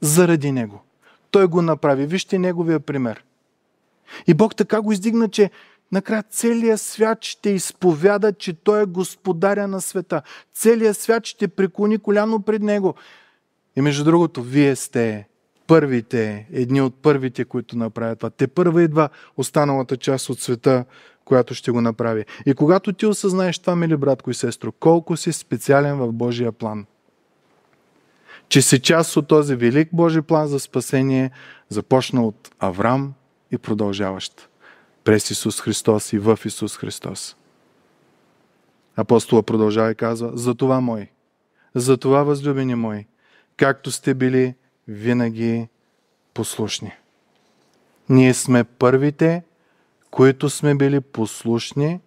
Заради Него. Той го направи. Вижте Неговия пример. И Бог така го издигна, че Накрая целият свят ще изповяда, че Той е господаря на света. Целият свят ще преклони коляно пред Него. И между другото, вие сте първите, едни от първите, които направят това. Те първа идва останалата част от света, която ще го направи. И когато ти осъзнаеш това, мили братко и сестро, колко си специален в Божия план, че си част от този велик Божий план за спасение, започна от Аврам и продължаващ през Исус Христос и в Исус Христос. Апостола продължава и казва, за това мой, за това възлюбени Мой, както сте били винаги послушни. Ние сме първите, които сме били послушни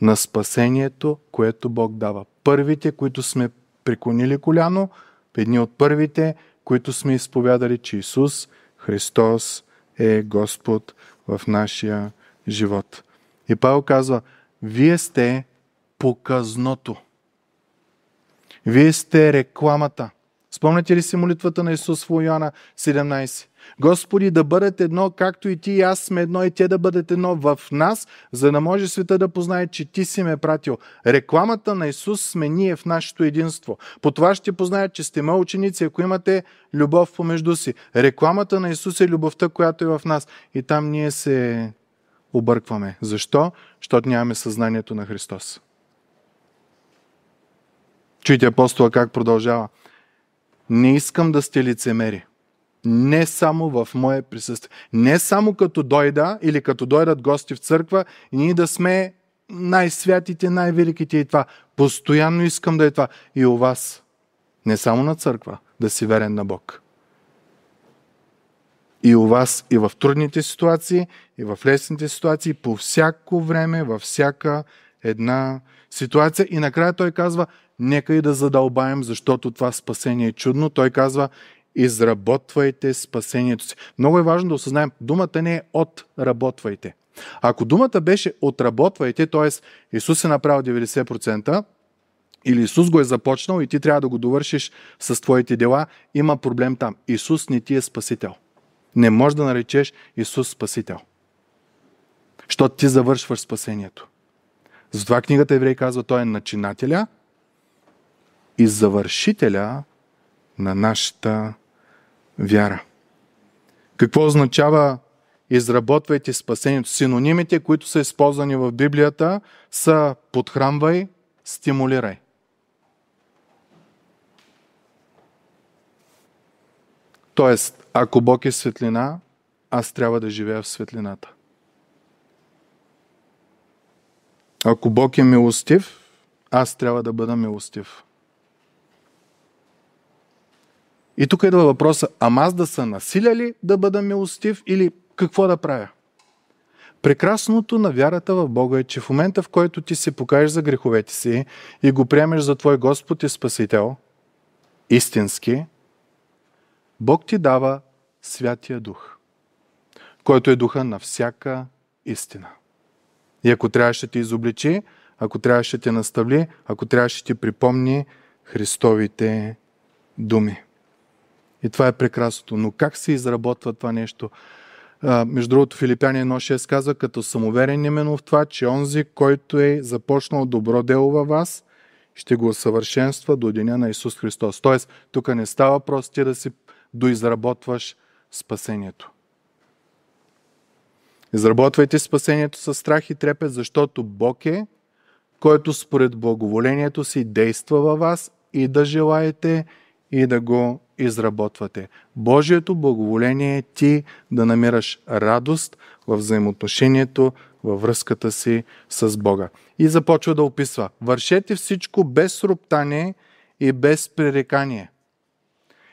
на спасението, което Бог дава. Първите, които сме преклонили коляно, едни от първите, които сме изповядали, че Исус Христос е Господ в нашия живот. И Павел казва, вие сте показното. Вие сте рекламата. Спомняте ли си молитвата на Исус в Йоанна 17? Господи, да бъдат едно, както и ти и аз сме едно, и те да бъдат едно в нас, за да може света да познае, че ти си ме пратил. Рекламата на Исус сме ние в нашето единство. По това ще познаят, че сте ме ученици, ако имате любов помежду си. Рекламата на Исус е любовта, която е в нас. И там ние се объркваме. Защо? Защото нямаме съзнанието на Христос. Чуйте апостола как продължава. Не искам да сте лицемери не само в мое присъствие. Не само като дойда или като дойдат гости в църква и ние да сме най-святите, най-великите и това. Постоянно искам да е това. И у вас. Не само на църква, да си верен на Бог. И у вас, и в трудните ситуации, и в лесните ситуации, по всяко време, във всяка една ситуация. И накрая той казва, нека и да задълбаем, защото това спасение е чудно. Той казва, изработвайте спасението си. Много е важно да осъзнаем, думата не е отработвайте. Ако думата беше отработвайте, т.е. Исус е направил 90%, или Исус го е започнал и ти трябва да го довършиш с твоите дела, има проблем там. Исус не ти е спасител. Не можеш да наречеш Исус спасител. Защото ти завършваш спасението. Затова книгата Еврей казва, той е начинателя и завършителя на нашата вяра. Какво означава изработвайте спасението? Синонимите, които са използвани в Библията, са подхранвай, стимулирай. Тоест, ако Бог е светлина, аз трябва да живея в светлината. Ако Бог е милостив, аз трябва да бъда милостив. И тук идва въпроса, ама аз да са насиля ли да бъда милостив или какво да правя? Прекрасното на вярата в Бога е, че в момента в който ти се покажеш за греховете си и го приемеш за твой Господ и Спасител, истински, Бог ти дава Святия Дух, който е духа на всяка истина. И ако трябваше ти изобличи, ако трябваше ти настави, ако трябваше ти припомни Христовите думи. И това е прекрасното. Но как се изработва това нещо? А, между другото, Филипяни 1.6 казва, като съм уверен именно в това, че онзи, който е започнал добро дело във вас, ще го съвършенства до деня на Исус Христос. Тоест, тук не става просто ти да си доизработваш спасението. Изработвайте спасението с страх и трепет, защото Бог е, който според благоволението си действа във вас и да желаете и да го изработвате. Божието благоволение е ти да намираш радост в взаимоотношението, във връзката си с Бога. И започва да описва. Вършете всичко без роптание и без пререкание.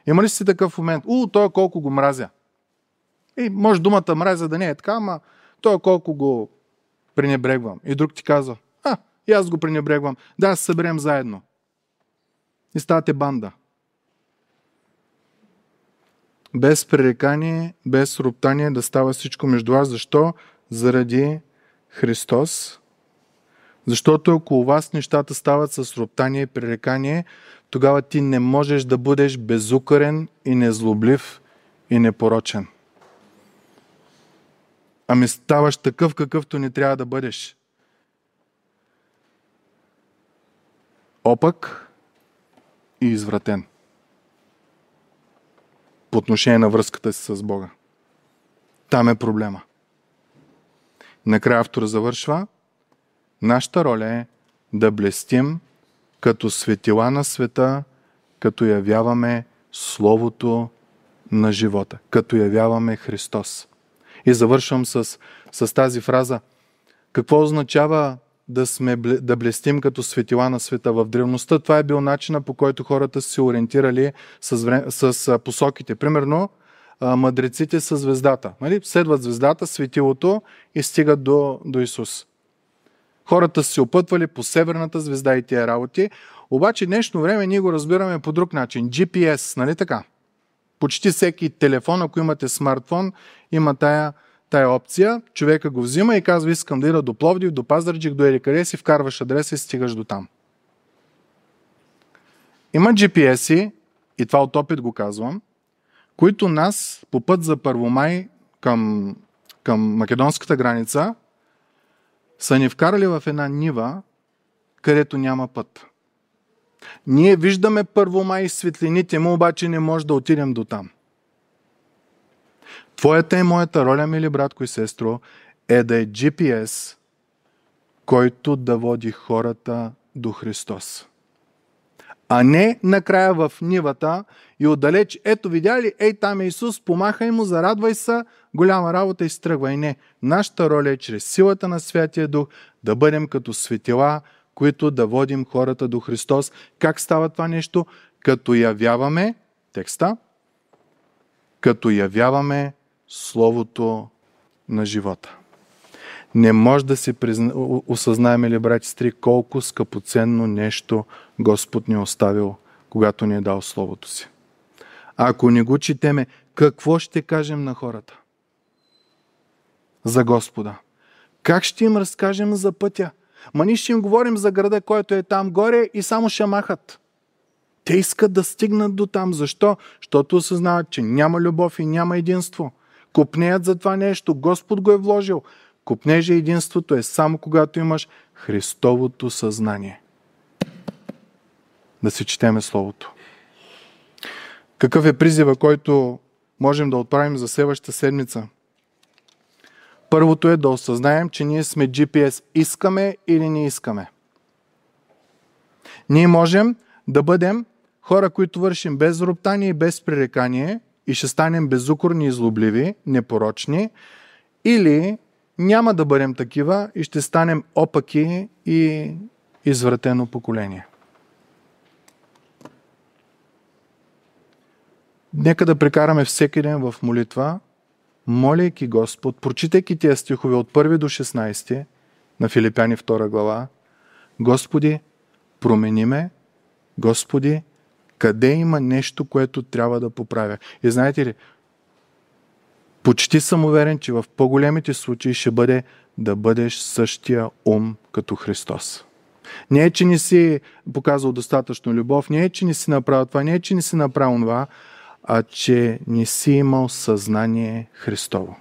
Има ли си такъв момент? У, той колко го мразя. И може думата мразя да не е така, ама той колко го пренебрегвам. И друг ти казва, а, и аз го пренебрегвам. Да, се съберем заедно. И ставате банда без пререкание, без роптание да става всичко между вас. Защо? Заради Христос. Защото ако у вас нещата стават с роптание и пререкание, тогава ти не можеш да бъдеш безукарен и незлоблив и непорочен. Ами ставаш такъв, какъвто не трябва да бъдеш. Опък и извратен по отношение на връзката си с Бога. Там е проблема. Накрая автора завършва. Нашата роля е да блестим като светила на света, като явяваме Словото на живота, като явяваме Христос. И завършвам с, с тази фраза. Какво означава да, сме, да блестим като светила на света. В древността това е бил начина по който хората са се ориентирали с, вре, с посоките. Примерно, мъдреците са звездата. Нали? Следват звездата, светилото и стигат до, до Исус. Хората са се опътвали по северната звезда и тия работи. Обаче днешно време ние го разбираме по друг начин. GPS, нали така? Почти всеки телефон, ако имате смартфон, има тая тая опция, човека го взима и казва, искам да ида до Пловдив, до Пазарджик, до Ерикаре си, вкарваш адреса и стигаш до там. Има GPS-и, и това от опит го казвам, които нас по път за Първомай към, към македонската граница са ни вкарали в една нива, където няма път. Ние виждаме Първомай и светлините му, обаче не може да отидем до там. Твоята и моята роля, мили братко и сестро, е да е GPS, който да води хората до Христос. А не накрая в нивата и отдалеч, ето видя ли, ей там е Исус, помахай му, зарадвай се, голяма работа и стръгвай. Не, нашата роля е чрез силата на Святия Дух да бъдем като светила, които да водим хората до Христос. Как става това нещо? Като явяваме, текста, като явяваме Словото на живота. Не може да си призна... осъзнаем ли, брати стри, колко скъпоценно нещо Господ ни е оставил, когато ни е дал Словото си. А ако не го четеме, какво ще кажем на хората? За Господа. Как ще им разкажем за пътя? Ма ние ще им говорим за града, който е там горе и само ще махат. Те искат да стигнат до там. Защо? Защото осъзнават, че няма любов и няма единство купнеят за това нещо. Господ го е вложил. Купнеже единството е само когато имаш Христовото съзнание. Да си четеме Словото. Какъв е призива, който можем да отправим за следващата седмица? Първото е да осъзнаем, че ние сме GPS. Искаме или не искаме. Ние можем да бъдем хора, които вършим без роптание и без пререкание – и ще станем безукорни и злобливи, непорочни, или няма да бъдем такива и ще станем опаки и извратено поколение. Нека да прекараме всеки ден в молитва, молейки Господ, прочитайки тези стихове от 1 до 16 на Филипяни 2 глава, Господи, промени ме, Господи, къде има нещо, което трябва да поправя? И знаете ли, почти съм уверен, че в по-големите случаи ще бъде да бъдеш същия ум като Христос. Не е, че не си показал достатъчно любов, не е, че не си направил това, не е, че не си направил това, а че не си имал съзнание Христово.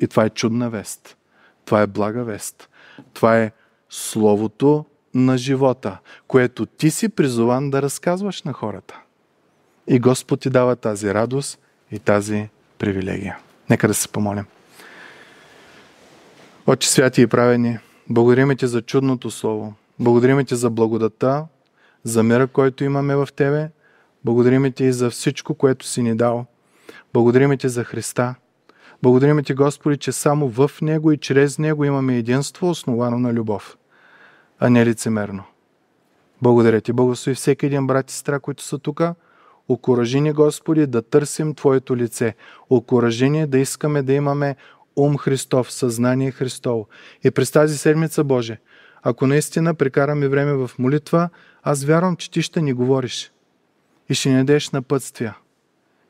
И това е чудна вест. Това е блага вест. Това е Словото, на живота, което ти си призован да разказваш на хората. И Господ ти дава тази радост и тази привилегия. Нека да се помолим. Отче святи и правени, благодарим ти за чудното слово. благодарим ти за благодата, за мира, който имаме в тебе. Благодариме ти и за всичко, което си ни дал. Благодариме ти за Христа. Благодариме ти, Господи, че само в Него и чрез Него имаме единство, основано на любов а не лицемерно. Благодаря ти, благослови всеки един брат и сестра, които са тук. Окоръжи ни, Господи, да търсим Твоето лице. Окоръжи ни да искаме да имаме ум Христов, съзнание Христово. И през тази седмица, Боже, ако наистина прекараме време в молитва, аз вярвам, че Ти ще ни говориш и ще ни дадеш на пътствия,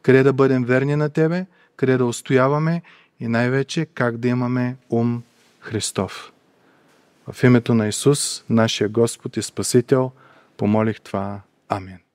Къде да бъдем верни на Тебе, къде да устояваме и най-вече как да имаме ум Христов. В името на Исус, нашия Господ и Спасител, помолих това. Амин.